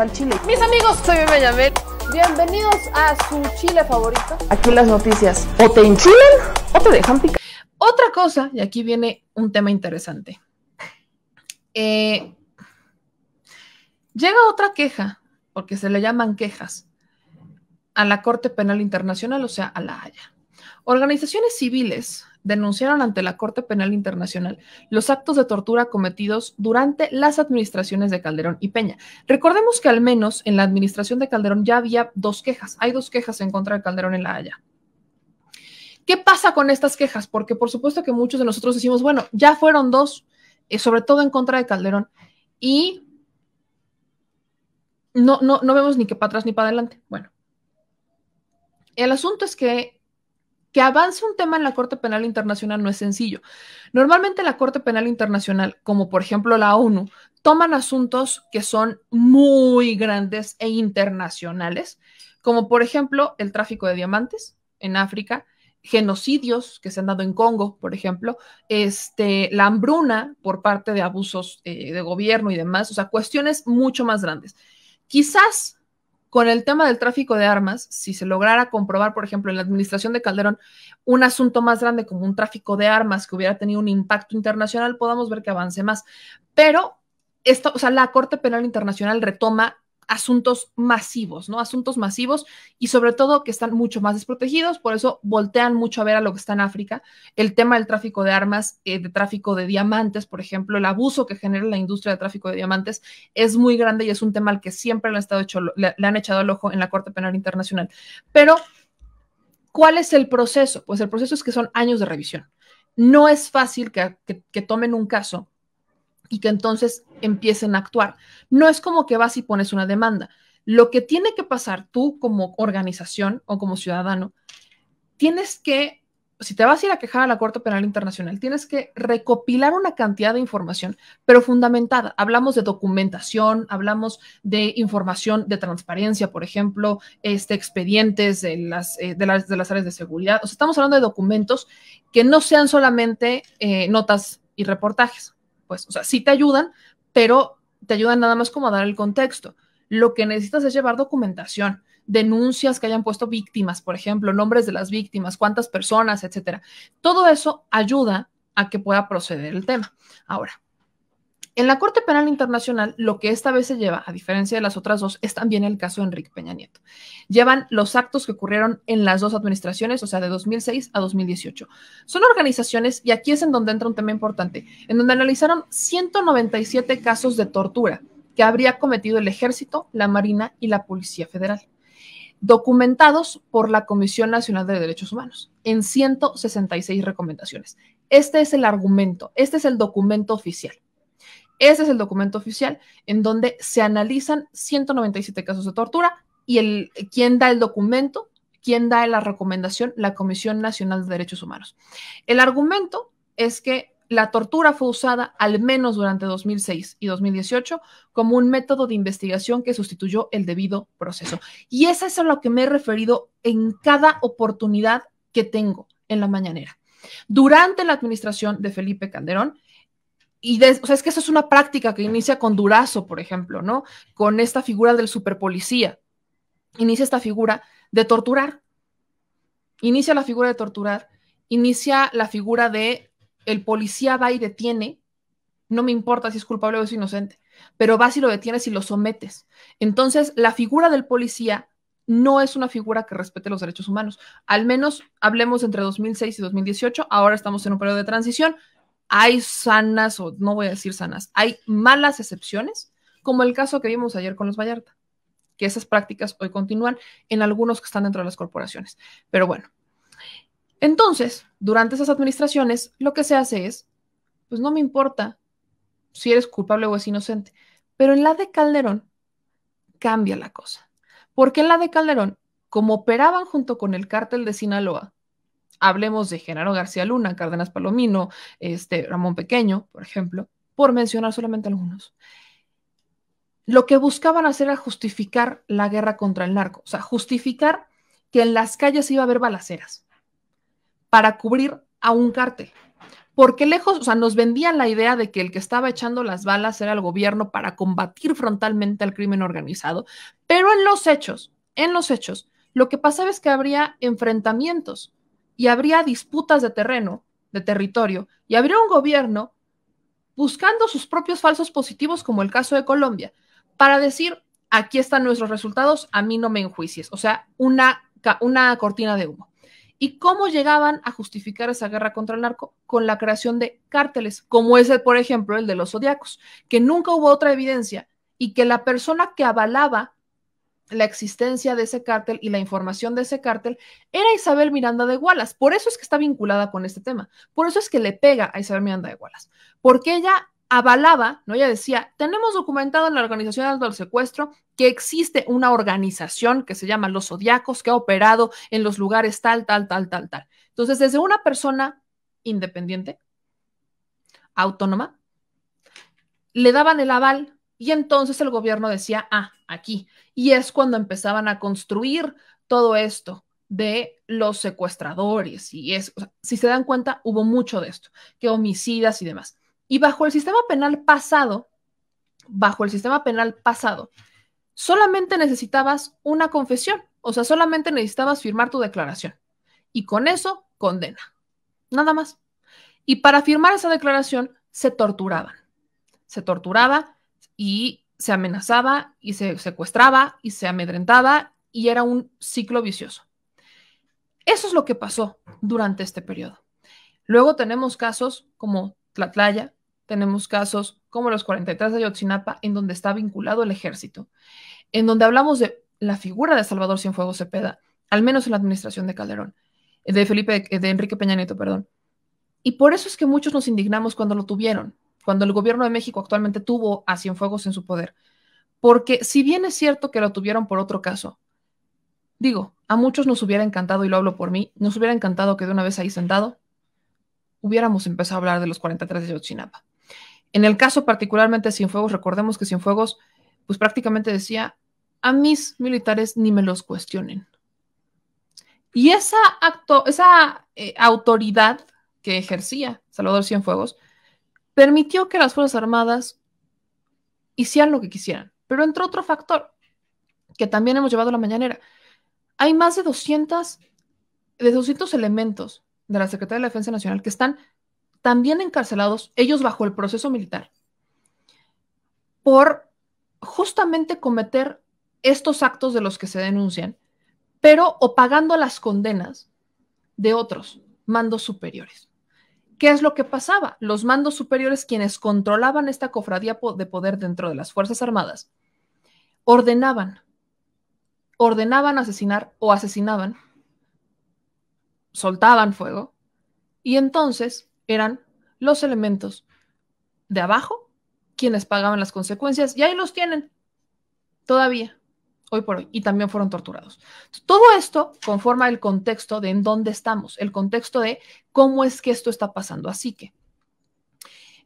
al chile. Mis amigos, soy Benjamín. Bienvenidos a su chile favorito. Aquí las noticias. O te enchilan o te dejan picar. Otra cosa, y aquí viene un tema interesante. Eh, llega otra queja, porque se le llaman quejas, a la Corte Penal Internacional, o sea, a la Haya. Organizaciones civiles denunciaron ante la Corte Penal Internacional los actos de tortura cometidos durante las administraciones de Calderón y Peña. Recordemos que al menos en la administración de Calderón ya había dos quejas. Hay dos quejas en contra de Calderón en La Haya. ¿Qué pasa con estas quejas? Porque por supuesto que muchos de nosotros decimos, bueno, ya fueron dos, eh, sobre todo en contra de Calderón, y no, no, no vemos ni que para atrás ni para adelante. Bueno, el asunto es que que avance un tema en la Corte Penal Internacional no es sencillo. Normalmente la Corte Penal Internacional, como por ejemplo la ONU, toman asuntos que son muy grandes e internacionales, como por ejemplo el tráfico de diamantes en África, genocidios que se han dado en Congo, por ejemplo, este, la hambruna por parte de abusos eh, de gobierno y demás, o sea, cuestiones mucho más grandes. Quizás con el tema del tráfico de armas, si se lograra comprobar, por ejemplo, en la administración de Calderón, un asunto más grande como un tráfico de armas que hubiera tenido un impacto internacional, podamos ver que avance más. Pero esto, o sea, la Corte Penal Internacional retoma asuntos masivos, ¿no? Asuntos masivos y sobre todo que están mucho más desprotegidos, por eso voltean mucho a ver a lo que está en África, el tema del tráfico de armas, eh, de tráfico de diamantes, por ejemplo, el abuso que genera la industria de tráfico de diamantes es muy grande y es un tema al que siempre le han, estado hecho, le, han echado el ojo en la Corte Penal Internacional. Pero, ¿cuál es el proceso? Pues el proceso es que son años de revisión. No es fácil que tomen un caso y que entonces empiecen a actuar. No es como que vas y pones una demanda. Lo que tiene que pasar tú como organización o como ciudadano, tienes que, si te vas a ir a quejar a la Corte Penal Internacional, tienes que recopilar una cantidad de información, pero fundamentada. Hablamos de documentación, hablamos de información de transparencia, por ejemplo, este, expedientes de las, eh, de las, áreas de seguridad. O sea, estamos hablando de documentos que no sean solamente eh, notas y reportajes pues, o sea, sí te ayudan, pero te ayudan nada más como a dar el contexto. Lo que necesitas es llevar documentación, denuncias que hayan puesto víctimas, por ejemplo, nombres de las víctimas, cuántas personas, etcétera. Todo eso ayuda a que pueda proceder el tema. Ahora, en la Corte Penal Internacional, lo que esta vez se lleva, a diferencia de las otras dos, es también el caso de Enrique Peña Nieto. Llevan los actos que ocurrieron en las dos administraciones, o sea, de 2006 a 2018. Son organizaciones, y aquí es en donde entra un tema importante, en donde analizaron 197 casos de tortura que habría cometido el Ejército, la Marina y la Policía Federal, documentados por la Comisión Nacional de Derechos Humanos, en 166 recomendaciones. Este es el argumento, este es el documento oficial. Ese es el documento oficial en donde se analizan 197 casos de tortura y el, quién da el documento, quién da la recomendación, la Comisión Nacional de Derechos Humanos. El argumento es que la tortura fue usada al menos durante 2006 y 2018 como un método de investigación que sustituyó el debido proceso. Y eso es a lo que me he referido en cada oportunidad que tengo en la mañanera. Durante la administración de Felipe Calderón, y es que eso es una práctica que inicia con Durazo, por ejemplo, ¿no? Con esta figura del superpolicía. Inicia esta figura de torturar. Inicia la figura de torturar. Inicia la figura de el policía va y detiene. No me importa si es culpable o es inocente, pero vas y lo detienes y lo sometes. Entonces, la figura del policía no es una figura que respete los derechos humanos. Al menos hablemos entre 2006 y 2018. Ahora estamos en un periodo de transición. Hay sanas, o no voy a decir sanas, hay malas excepciones, como el caso que vimos ayer con los Vallarta, que esas prácticas hoy continúan en algunos que están dentro de las corporaciones. Pero bueno, entonces, durante esas administraciones, lo que se hace es, pues no me importa si eres culpable o es inocente, pero en la de Calderón cambia la cosa, porque en la de Calderón, como operaban junto con el cártel de Sinaloa, Hablemos de Genaro García Luna, Cárdenas Palomino, este, Ramón Pequeño, por ejemplo, por mencionar solamente algunos. Lo que buscaban hacer era justificar la guerra contra el narco, o sea, justificar que en las calles iba a haber balaceras para cubrir a un cártel. Porque lejos, o sea, nos vendían la idea de que el que estaba echando las balas era el gobierno para combatir frontalmente al crimen organizado, pero en los hechos, en los hechos, lo que pasaba es que habría enfrentamientos y habría disputas de terreno, de territorio, y habría un gobierno buscando sus propios falsos positivos, como el caso de Colombia, para decir, aquí están nuestros resultados, a mí no me enjuicies, o sea, una, una cortina de humo. ¿Y cómo llegaban a justificar esa guerra contra el narco? Con la creación de cárteles, como es, por ejemplo, el de los zodiacos, que nunca hubo otra evidencia y que la persona que avalaba la existencia de ese cártel y la información de ese cártel era Isabel Miranda de Wallace. Por eso es que está vinculada con este tema. Por eso es que le pega a Isabel Miranda de Wallace. Porque ella avalaba, ¿no? Ella decía, tenemos documentado en la Organización Alto del Secuestro que existe una organización que se llama Los Zodiacos, que ha operado en los lugares tal, tal, tal, tal, tal. Entonces, desde una persona independiente, autónoma, le daban el aval y entonces el gobierno decía, ah, aquí. Y es cuando empezaban a construir todo esto de los secuestradores. Y es, si se dan cuenta, hubo mucho de esto, que homicidas y demás. Y bajo el sistema penal pasado, bajo el sistema penal pasado, solamente necesitabas una confesión, o sea, solamente necesitabas firmar tu declaración. Y con eso, condena. Nada más. Y para firmar esa declaración, se torturaban. Se torturaba y se amenazaba y se secuestraba y se amedrentaba y era un ciclo vicioso. Eso es lo que pasó durante este periodo. Luego tenemos casos como Tlatlaya, tenemos casos como los 43 de Ayotzinapa, en donde está vinculado el ejército, en donde hablamos de la figura de Salvador Cienfuegos Cepeda, al menos en la administración de Calderón, de Felipe, de Enrique Peña Nieto, perdón. Y por eso es que muchos nos indignamos cuando lo tuvieron, cuando el gobierno de México actualmente tuvo a Cienfuegos en su poder. Porque si bien es cierto que lo tuvieron por otro caso, digo, a muchos nos hubiera encantado, y lo hablo por mí, nos hubiera encantado que de una vez ahí sentado hubiéramos empezado a hablar de los 43 de Yotzinapa. En el caso particularmente de Cienfuegos, recordemos que Cienfuegos, pues prácticamente decía, a mis militares ni me los cuestionen. Y esa, acto, esa eh, autoridad que ejercía Salvador Cienfuegos permitió que las Fuerzas Armadas hicieran lo que quisieran. Pero entró otro factor que también hemos llevado a la mañanera. Hay más de 200, de 200 elementos de la Secretaría de la Defensa Nacional que están también encarcelados, ellos bajo el proceso militar, por justamente cometer estos actos de los que se denuncian, pero o pagando las condenas de otros mandos superiores. ¿Qué es lo que pasaba? Los mandos superiores, quienes controlaban esta cofradía de poder dentro de las Fuerzas Armadas, ordenaban, ordenaban asesinar o asesinaban, soltaban fuego, y entonces eran los elementos de abajo quienes pagaban las consecuencias, y ahí los tienen, todavía hoy por hoy, y también fueron torturados. Todo esto conforma el contexto de en dónde estamos, el contexto de cómo es que esto está pasando. Así que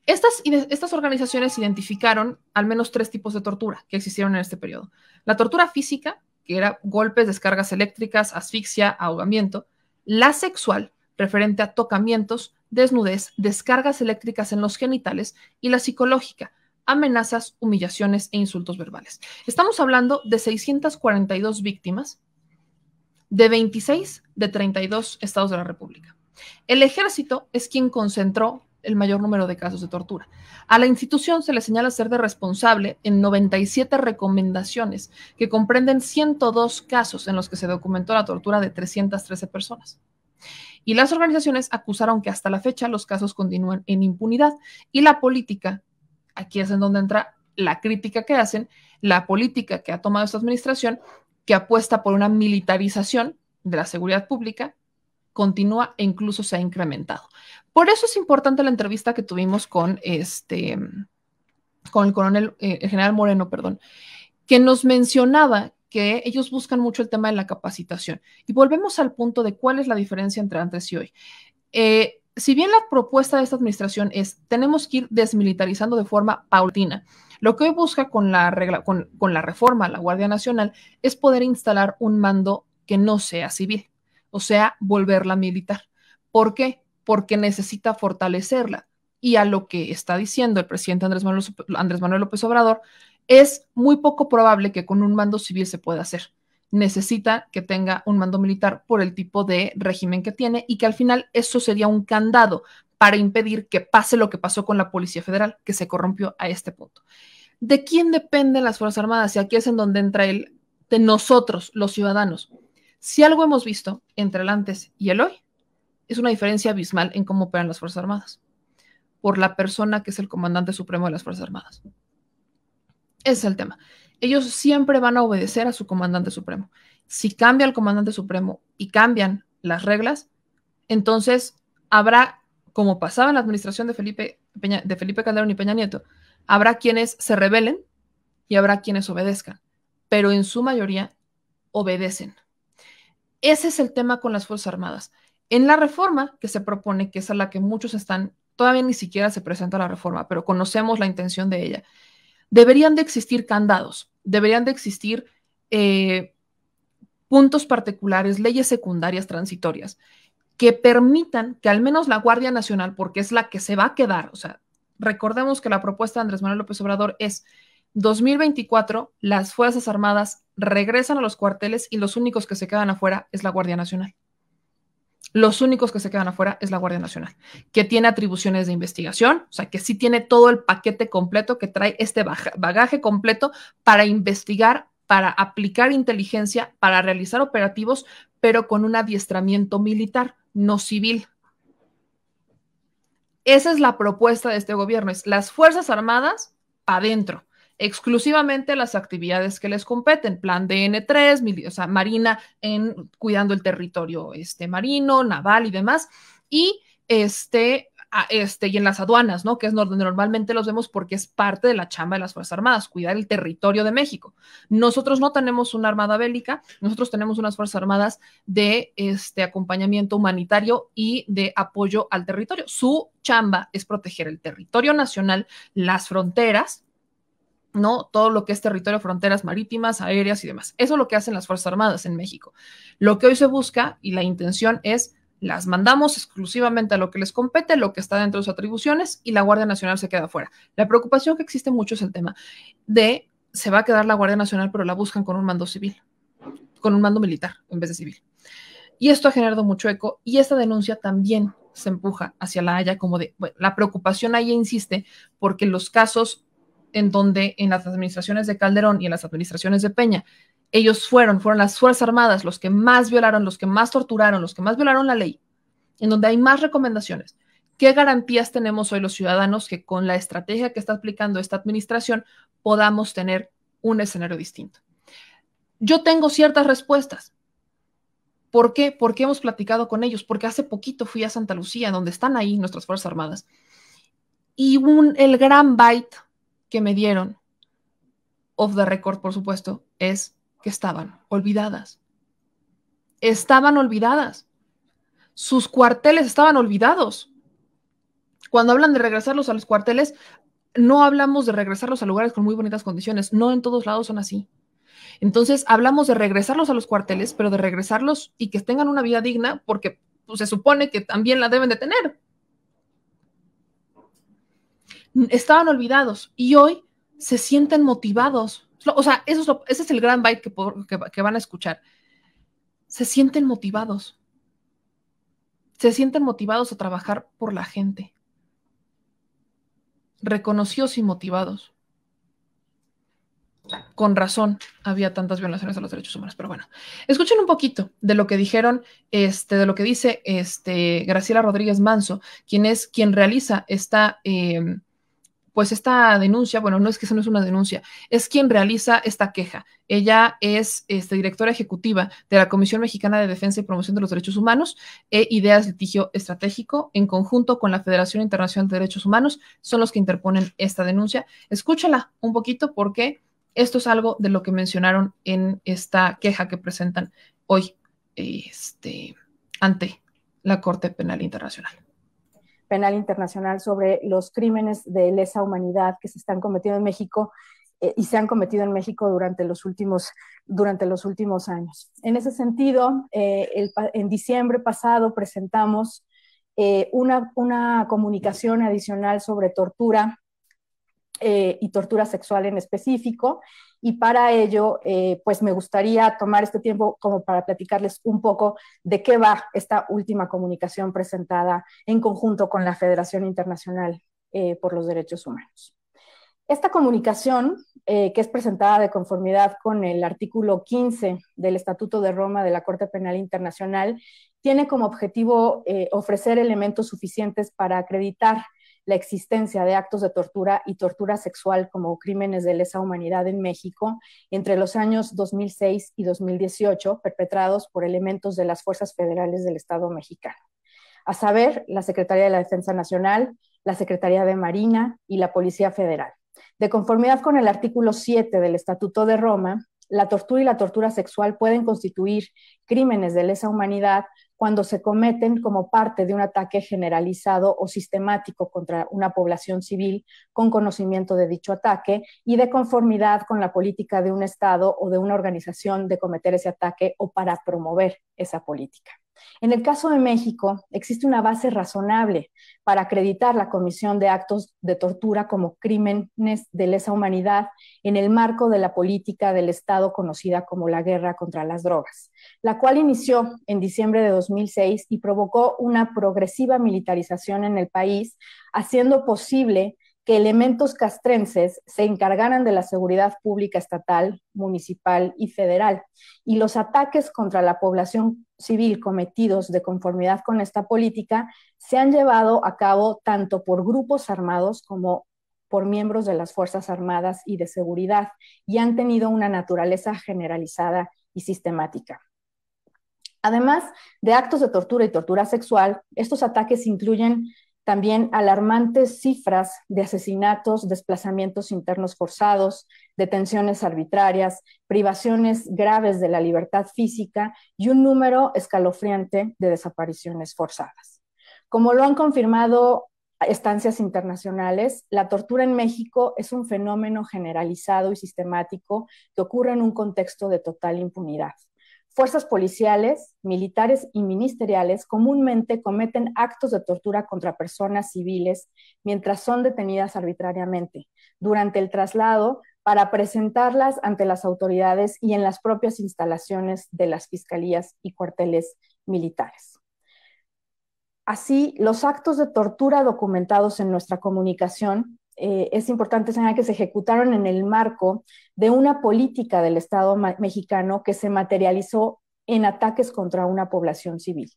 estas, estas organizaciones identificaron al menos tres tipos de tortura que existieron en este periodo. La tortura física, que era golpes, descargas eléctricas, asfixia, ahogamiento. La sexual, referente a tocamientos, desnudez, descargas eléctricas en los genitales. Y la psicológica, amenazas, humillaciones e insultos verbales. Estamos hablando de 642 víctimas de 26 de 32 estados de la República. El ejército es quien concentró el mayor número de casos de tortura. A la institución se le señala ser de responsable en 97 recomendaciones que comprenden 102 casos en los que se documentó la tortura de 313 personas. Y las organizaciones acusaron que hasta la fecha los casos continúan en impunidad y la política aquí es en donde entra la crítica que hacen, la política que ha tomado esta administración, que apuesta por una militarización de la seguridad pública, continúa e incluso se ha incrementado. Por eso es importante la entrevista que tuvimos con este, con el coronel, eh, el general Moreno, perdón, que nos mencionaba que ellos buscan mucho el tema de la capacitación. Y volvemos al punto de cuál es la diferencia entre antes y hoy. Eh, si bien la propuesta de esta administración es tenemos que ir desmilitarizando de forma paulatina, lo que hoy busca con la, con, la reforma a la Guardia Nacional es poder instalar un mando que no sea civil, o sea, volverla militar. ¿Por qué? Porque necesita fortalecerla. Y a lo que está diciendo el presidente Andrés Andrés Manuel López Obrador, es muy poco probable que con un mando civil se pueda hacer necesita que tenga un mando militar por el tipo de régimen que tiene y que al final eso sería un candado para impedir que pase lo que pasó con la Policía Federal, que se corrompió a este punto. ¿De quién dependen las Fuerzas Armadas? Y aquí es en donde entra el de nosotros, los ciudadanos. Si algo hemos visto entre el antes y el hoy, es una diferencia abismal en cómo operan las Fuerzas Armadas, por la persona que es el comandante supremo de las Fuerzas Armadas. Ese es el tema ellos siempre van a obedecer a su comandante supremo. Si cambia el comandante supremo y cambian las reglas, entonces habrá, como pasaba en la administración de Felipe, de Felipe Calderón y Peña Nieto, habrá quienes se rebelen y habrá quienes obedezcan, pero en su mayoría obedecen. Ese es el tema con las Fuerzas Armadas. En la reforma que se propone, que es a la que muchos están, todavía ni siquiera se presenta la reforma, pero conocemos la intención de ella, deberían de existir candados, deberían de existir eh, puntos particulares, leyes secundarias transitorias que permitan que al menos la Guardia Nacional, porque es la que se va a quedar, o sea, recordemos que la propuesta de Andrés Manuel López Obrador es 2024, las Fuerzas Armadas regresan a los cuarteles y los únicos que se quedan afuera es la Guardia Nacional. Los únicos que se quedan afuera es la Guardia Nacional, que tiene atribuciones de investigación, o sea, que sí tiene todo el paquete completo, que trae este bagaje completo para investigar, para aplicar inteligencia, para realizar operativos, pero con un adiestramiento militar, no civil. Esa es la propuesta de este gobierno, es las Fuerzas Armadas para adentro exclusivamente las actividades que les competen, plan DN3, o sea, marina en cuidando el territorio este, marino, naval y demás, y este, este, y en las aduanas, ¿no? Que es donde normalmente los vemos porque es parte de la chamba de las Fuerzas Armadas, cuidar el territorio de México. Nosotros no tenemos una armada bélica, nosotros tenemos unas Fuerzas Armadas de este acompañamiento humanitario y de apoyo al territorio. Su chamba es proteger el territorio nacional, las fronteras ¿no? Todo lo que es territorio, fronteras marítimas, aéreas y demás. Eso es lo que hacen las Fuerzas Armadas en México. Lo que hoy se busca y la intención es las mandamos exclusivamente a lo que les compete, lo que está dentro de sus atribuciones y la Guardia Nacional se queda fuera. La preocupación que existe mucho es el tema de se va a quedar la Guardia Nacional, pero la buscan con un mando civil, con un mando militar en vez de civil. Y esto ha generado mucho eco y esta denuncia también se empuja hacia la Haya como de, bueno, la preocupación ahí insiste porque los casos en donde en las administraciones de Calderón y en las administraciones de Peña, ellos fueron, fueron las Fuerzas Armadas los que más violaron, los que más torturaron, los que más violaron la ley, en donde hay más recomendaciones. ¿Qué garantías tenemos hoy los ciudadanos que con la estrategia que está aplicando esta administración podamos tener un escenario distinto? Yo tengo ciertas respuestas. ¿Por qué? Porque hemos platicado con ellos, porque hace poquito fui a Santa Lucía, donde están ahí nuestras Fuerzas Armadas. Y un, el gran byte que me dieron, off the record por supuesto, es que estaban olvidadas. Estaban olvidadas. Sus cuarteles estaban olvidados. Cuando hablan de regresarlos a los cuarteles, no hablamos de regresarlos a lugares con muy bonitas condiciones. No en todos lados son así. Entonces, hablamos de regresarlos a los cuarteles, pero de regresarlos y que tengan una vida digna, porque pues, se supone que también la deben de tener estaban olvidados y hoy se sienten motivados. O sea, eso es ese es el gran byte que, que, van a escuchar. Se sienten motivados. Se sienten motivados a trabajar por la gente. Reconocidos y motivados. Con razón había tantas violaciones a los derechos humanos, pero bueno, escuchen un poquito de lo que dijeron, este, de lo que dice este, Graciela Rodríguez Manso, quien es quien realiza esta em, pues esta denuncia, bueno, no es que eso no es una denuncia, es quien realiza esta queja. Ella es este, directora ejecutiva de la Comisión Mexicana de Defensa y Promoción de los Derechos Humanos e Ideas Litigio Estratégico, en conjunto con la Federación Internacional de Derechos Humanos, son los que interponen esta denuncia. Escúchala un poquito porque esto es algo de lo que mencionaron en esta queja que presentan hoy este, ante la Corte Penal Internacional. Penal Internacional sobre los crímenes de lesa humanidad que se están cometiendo en México eh, y se han cometido en México durante los últimos, durante los últimos años. En ese sentido, eh, en diciembre pasado presentamos eh, una, una, comunicación adicional sobre tortura y tortura sexual en específico y para ello, eh, pues me gustaría tomar este tiempo como para platicarles un poco de qué va esta última comunicación presentada en conjunto con la Federación Internacional eh, por los Derechos Humanos. Esta comunicación, eh, que es presentada de conformidad con el artículo 15 del Estatuto de Roma de la Corte Penal Internacional, tiene como objetivo ofrecer elementos suficientes para acreditar la existencia de actos de tortura y tortura sexual como crímenes de lesa humanidad en México entre los años 2006 y 2018 perpetrados por elementos de las fuerzas federales del Estado mexicano, a saber, la Secretaría de la Defensa Nacional, la Secretaría de Marina y la Policía Federal. De conformidad con el artículo 7 del Estatuto de Roma, la tortura y la tortura sexual pueden constituir crímenes de lesa humanidad cuando se cometen como parte de un ataque generalizado o sistemático contra una población civil con conocimiento de dicho ataque y de conformidad con la política de un Estado o de una organización de cometer ese ataque o para promover esa política. En el caso de México, existe una base razonable para acreditar la comisión de actos de tortura como crímenes de lesa humanidad en el marco de la política del Estado conocida como la guerra contra las drogas, la cual inició en diciembre de 2006 y provocó una progresiva militarización en el país, haciendo posible que elementos castrenses se encargaran de la seguridad pública estatal, municipal y federal. Y los ataques contra la población civil cometidos de conformidad con esta política se han llevado a cabo tanto por grupos armados como por miembros de las Fuerzas Armadas y de Seguridad y han tenido una naturaleza generalizada y sistemática. Además de actos de tortura y tortura sexual, estos ataques incluyen también alarmantes cifras de asesinatos, desplazamientos internos forzados, detenciones arbitrarias, privaciones graves de la libertad física y un número escalofriante de desapariciones forzadas. Como lo han confirmado estancias internacionales, la tortura en México es un fenómeno generalizado y sistemático que ocurre en un contexto de total impunidad fuerzas policiales, militares y ministeriales comúnmente cometen actos de tortura contra personas civiles mientras son detenidas arbitrariamente, durante el traslado, para presentarlas ante las autoridades y en las propias instalaciones de las fiscalías y cuarteles militares. Así, los actos de tortura documentados en nuestra comunicación eh, es importante señalar que se ejecutaron en el marco de una política del Estado mexicano que se materializó en ataques contra una población civil.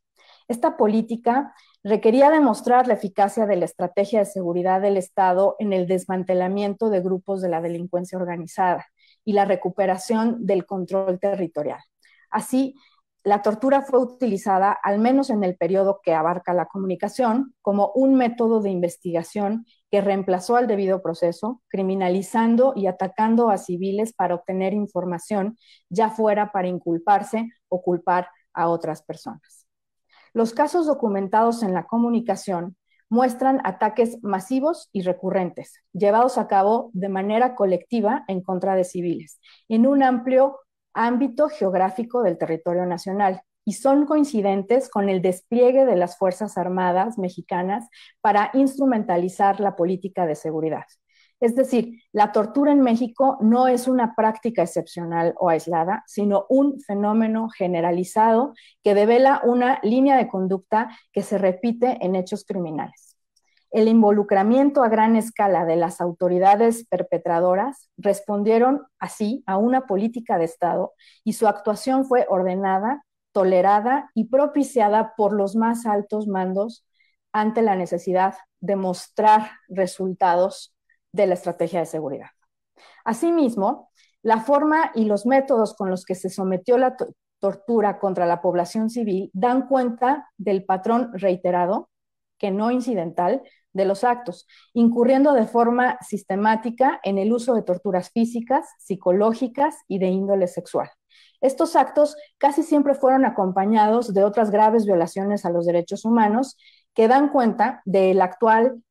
Esta política requería demostrar la eficacia de la estrategia de seguridad del Estado en el desmantelamiento de grupos de la delincuencia organizada y la recuperación del control territorial. Así, la tortura fue utilizada, al menos en el periodo que abarca la comunicación, como un método de investigación que reemplazó al debido proceso, criminalizando y atacando a civiles para obtener información, ya fuera para inculparse o culpar a otras personas. Los casos documentados en la comunicación muestran ataques masivos y recurrentes, llevados a cabo de manera colectiva en contra de civiles, en un amplio ámbito geográfico del territorio nacional y son coincidentes con el despliegue de las Fuerzas Armadas mexicanas para instrumentalizar la política de seguridad. Es decir, la tortura en México no es una práctica excepcional o aislada, sino un fenómeno generalizado que devela una línea de conducta que se repite en hechos criminales el involucramiento a gran escala de las autoridades perpetradoras respondieron así a una política de Estado y su actuación fue ordenada, tolerada y propiciada por los más altos mandos ante la necesidad de mostrar resultados de la estrategia de seguridad. Asimismo, la forma y los métodos con los que se sometió la tortura contra la población civil dan cuenta del patrón reiterado, que no incidental, de los actos, incurriendo de forma sistemática en el uso de torturas físicas, psicológicas y de índole sexual. Estos actos casi siempre fueron acompañados de otras graves violaciones a los derechos humanos que dan cuenta del actual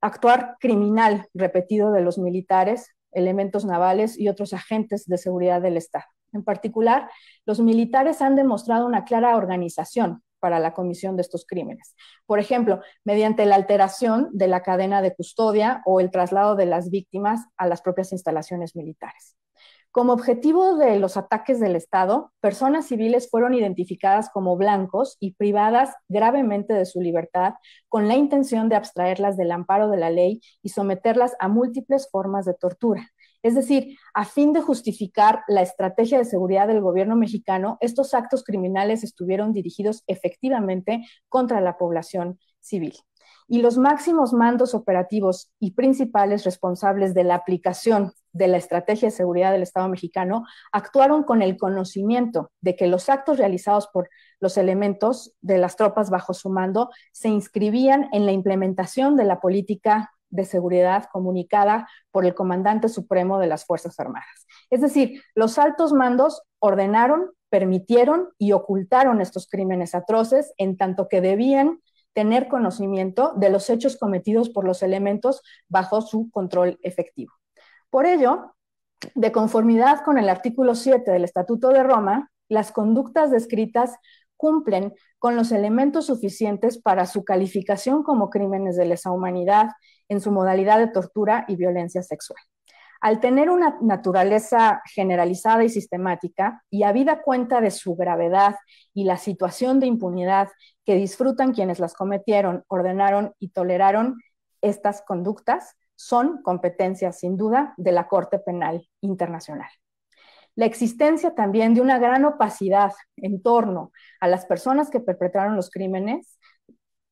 actuar criminal repetido de los militares, elementos navales y otros agentes de seguridad del Estado. En particular, los militares han demostrado una clara organización, para la comisión de estos crímenes. Por ejemplo, mediante la alteración de la cadena de custodia o el traslado de las víctimas a las propias instalaciones militares. Como objetivo de los ataques del Estado, personas civiles fueron identificadas como blancos y privadas gravemente de su libertad con la intención de abstraerlas del amparo de la ley y someterlas a múltiples formas de tortura. Es decir, a fin de justificar la estrategia de seguridad del gobierno mexicano, estos actos criminales estuvieron dirigidos efectivamente contra la población civil. Y los máximos mandos operativos y principales responsables de la aplicación de la estrategia de seguridad del Estado mexicano actuaron con el conocimiento de que los actos realizados por los elementos de las tropas bajo su mando se inscribían en la implementación de la política de seguridad comunicada por el comandante supremo de las Fuerzas Armadas. Es decir, los altos mandos ordenaron, permitieron y ocultaron estos crímenes atroces en tanto que debían tener conocimiento de los hechos cometidos por los elementos bajo su control efectivo. Por ello, de conformidad con el artículo 7 del Estatuto de Roma, las conductas descritas cumplen con los elementos suficientes para su calificación como crímenes de lesa humanidad en su modalidad de tortura y violencia sexual. Al tener una naturaleza generalizada y sistemática, y habida cuenta de su gravedad y la situación de impunidad que disfrutan quienes las cometieron, ordenaron y toleraron estas conductas, son competencias sin duda de la Corte Penal Internacional la existencia también de una gran opacidad en torno a las personas que perpetraron los crímenes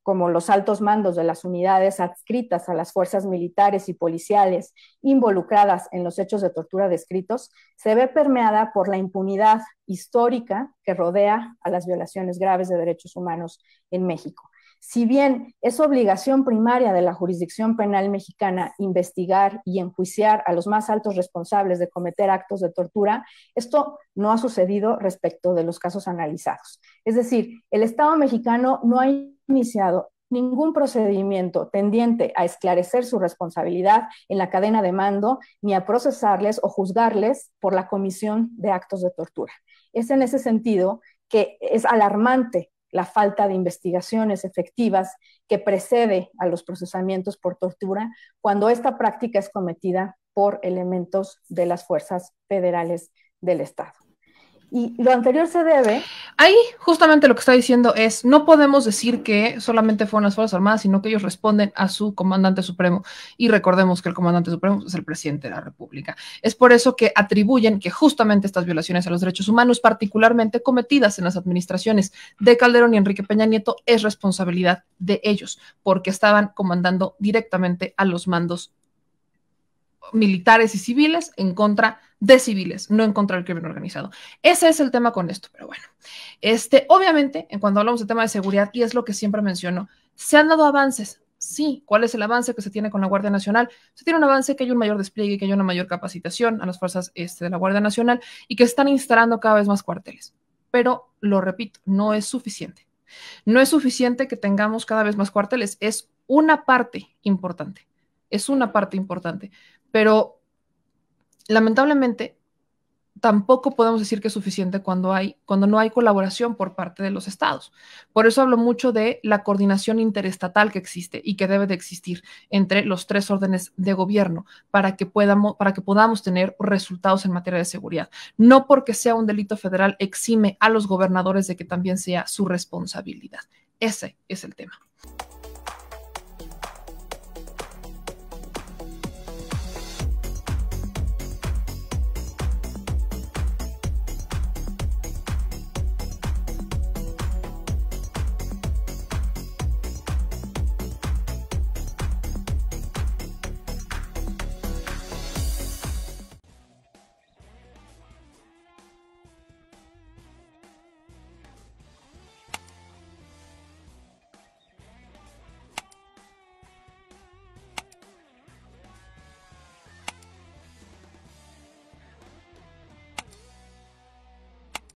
como los altos mandos de las unidades adscritas a las fuerzas militares y policiales involucradas en los hechos de tortura descritos, se ve permeada por la impunidad histórica que rodea a las violaciones graves de derechos humanos en México. Si bien es obligación primaria de la jurisdicción penal mexicana investigar y enjuiciar a los más altos responsables de cometer actos de tortura, esto no ha sucedido respecto de los casos analizados. Es decir, el Estado mexicano no ha iniciado ningún procedimiento tendiente a esclarecer su responsabilidad en la cadena de mando ni a procesarles o juzgarles por la comisión de actos de tortura. Es en ese sentido que es alarmante la falta de investigaciones efectivas que precede a los procesamientos por tortura cuando esta práctica es cometida por elementos de las fuerzas federales del Estado. Y lo anterior se debe. Ahí justamente lo que está diciendo es, no podemos decir que solamente fueron las Fuerzas Armadas, sino que ellos responden a su comandante supremo. Y recordemos que el comandante supremo es el presidente de la República. Es por eso que atribuyen que justamente estas violaciones a los derechos humanos, particularmente cometidas en las administraciones de Calderón y Enrique Peña Nieto, es responsabilidad de ellos, porque estaban comandando directamente a los mandos militares y civiles en contra de de civiles, no en contra del crimen organizado. Ese es el tema con esto, pero bueno. Este, obviamente, en cuando hablamos de tema de seguridad, y es lo que siempre menciono, se han dado avances. Sí, ¿cuál es el avance que se tiene con la Guardia Nacional? Se tiene un avance que hay un mayor despliegue, que hay una mayor capacitación a las fuerzas este, de la Guardia Nacional y que están instalando cada vez más cuarteles. Pero, lo repito, no es suficiente. No es suficiente que tengamos cada vez más cuarteles, es una parte importante, es una parte importante, pero lamentablemente, tampoco podemos decir que es suficiente cuando, hay, cuando no hay colaboración por parte de los estados. Por eso hablo mucho de la coordinación interestatal que existe y que debe de existir entre los tres órdenes de gobierno para que para que podamos tener resultados en materia de seguridad. No porque sea un delito federal exime a los gobernadores de que también sea su responsabilidad. Ese es el tema.